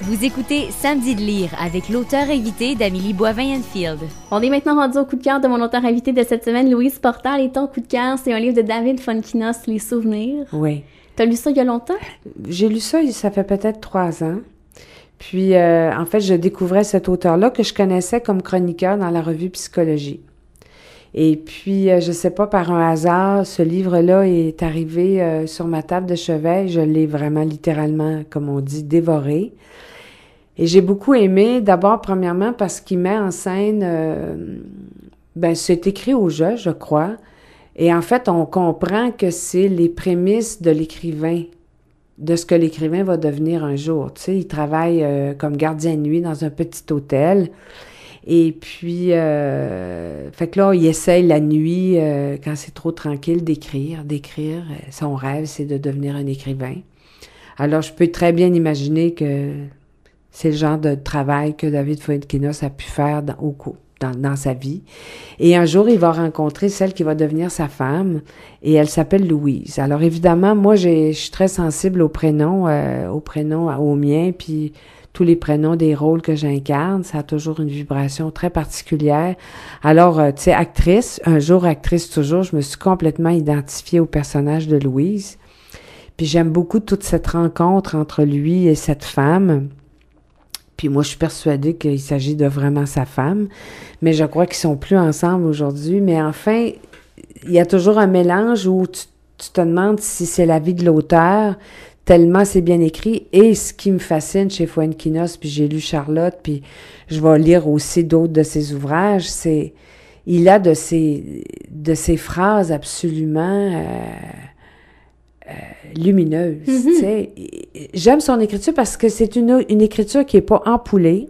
Vous écoutez Samedi de lire avec l'auteur invité d'Amélie Boivin-Enfield. On est maintenant rendu au coup de cœur de mon auteur invité de cette semaine, Louise Portal. Et ton coup de cœur, c'est un livre de David Fonkinos, Les Souvenirs. Oui. T'as lu ça il y a longtemps? J'ai lu ça, ça fait peut-être trois ans. Puis, euh, en fait, je découvrais cet auteur-là que je connaissais comme chroniqueur dans la revue Psychologie. Et puis, euh, je sais pas, par un hasard, ce livre-là est arrivé euh, sur ma table de chevet. Je l'ai vraiment littéralement, comme on dit, dévoré. Et j'ai beaucoup aimé, d'abord, premièrement, parce qu'il met en scène, euh, Bien, c'est écrit au jeu, je crois. Et en fait, on comprend que c'est les prémices de l'écrivain, de ce que l'écrivain va devenir un jour. Tu sais, il travaille comme gardien de nuit dans un petit hôtel. Et puis, euh, fait que là, il essaye la nuit, euh, quand c'est trop tranquille, d'écrire, d'écrire. Son rêve, c'est de devenir un écrivain. Alors, je peux très bien imaginer que c'est le genre de travail que David Foy-Kinos a pu faire dans, Dans, sa vie. Et un jour, il va rencontrer celle qui va devenir sa femme, et elle s'appelle Louise. Alors évidemment, moi, je suis très sensible au prénom, euh, au prénom au mien, miens, puis tous les prénoms des rôles que j'incarne. Ça a toujours une vibration très particulière. Alors, euh, tu sais, actrice, un jour actrice toujours, je me suis complètement identifiée au personnage de Louise. Puis j'aime beaucoup toute cette rencontre entre lui et cette femme. Puis moi, je suis persuadée qu'il s'agit de vraiment sa femme. Mais je crois qu'ils sont plus ensemble aujourd'hui. Mais enfin, il y a toujours un mélange où tu, tu te demandes si c'est la vie de l'auteur, tellement c'est bien écrit. Et ce qui me fascine chez Fuenquinos, puis j'ai lu Charlotte, puis je vais lire aussi d'autres de ses ouvrages, c'est il a de ces de ces phrases absolument euh, euh, lumineuses. Mm-hmm. tu J'aime son écriture parce que c'est une, une écriture qui est pas empoulée,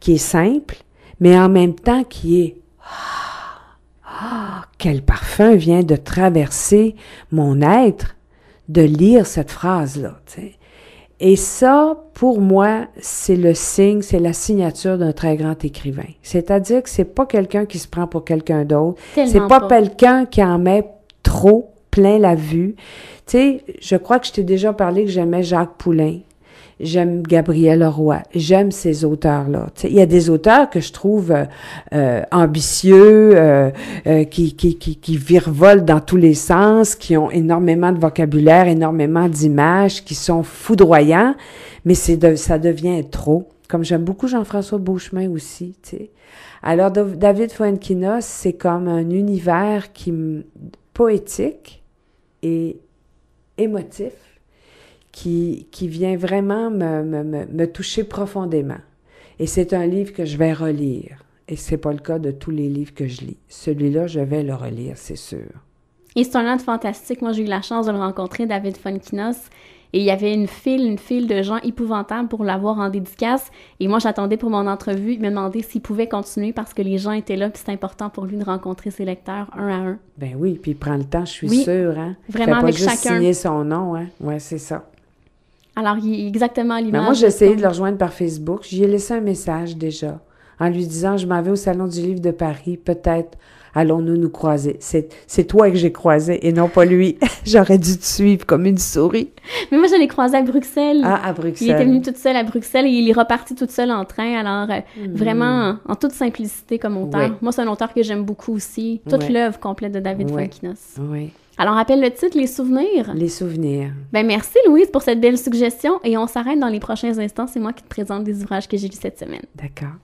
qui est simple, mais en même temps qui est ah, ah quel parfum vient de traverser mon être de lire cette phrase-là. Et ça, pour moi, c'est le signe, c'est la signature d'un très grand écrivain. C'est-à-dire que c'est pas quelqu'un qui se prend pour quelqu'un d'autre. C'est pas, pas. quelqu'un qui en met trop plein la vue. Tu sais, je crois que je t'ai déjà parlé que j'aimais Jacques Poulain j'aime Gabriel Leroy, j'aime ces auteurs-là. Il y a des auteurs que je trouve euh, euh, ambitieux, euh, qui, qui, qui, qui, virevolent dans tous les sens, qui ont énormément de vocabulaire, énormément d'images, qui sont foudroyants, mais c'est ça devient trop. Comme j'aime beaucoup Jean-François Beauchemin aussi, tu sais. Alors, David Fuenquinos, c'est comme un univers qui poétique et émotif qui, qui vient vraiment me, me, me toucher profondément. Et c'est un livre que je vais relire. Et ce n'est pas le cas de tous les livres que je lis. Celui-là, je vais le relire, c'est sûr. Et c'est un livre fantastique. Moi, j'ai eu la chance de le rencontrer, David Fonkinos. Et il y avait une file, une file de gens épouvantables pour l'avoir en dédicace. Et moi, j'attendais pour mon entrevue. Il me demandait s'il pouvait continuer parce que les gens étaient là, puis c'est important pour lui de rencontrer ses lecteurs un à un. Ben oui, puis il prend le temps, je suis sûre. Hein? Vraiment, Il avec chacun. signer son nom. Hein? Oui, c'est ça. Alors, il est exactement à l'image. Mais moi, j'ai essayé de le rejoindre par Facebook. J'y ai laissé un message déjà en lui disant Je m'en vais au Salon du Livre de Paris, peut-être allons-nous nous croiser. C'est toi que j'ai croisé et non pas lui. J'aurais dû te suivre comme une souris. Mais moi, je l'ai croisé à Bruxelles. Ah, à Bruxelles. Il était venu tout seul à Bruxelles et il est reparti tout seul en train. Alors, euh, hmm. vraiment, en, toute simplicité comme auteur. Moi, c'est un auteur que j'aime beaucoup aussi. Toute l'œuvre complète de David oui. Oui. Alors, rappelle le titre, Les souvenirs. Les souvenirs. Ben merci Louise pour cette belle suggestion et on s'arrête dans les prochains instants. C'est moi qui te présente des ouvrages que j'ai lus cette semaine. D'accord.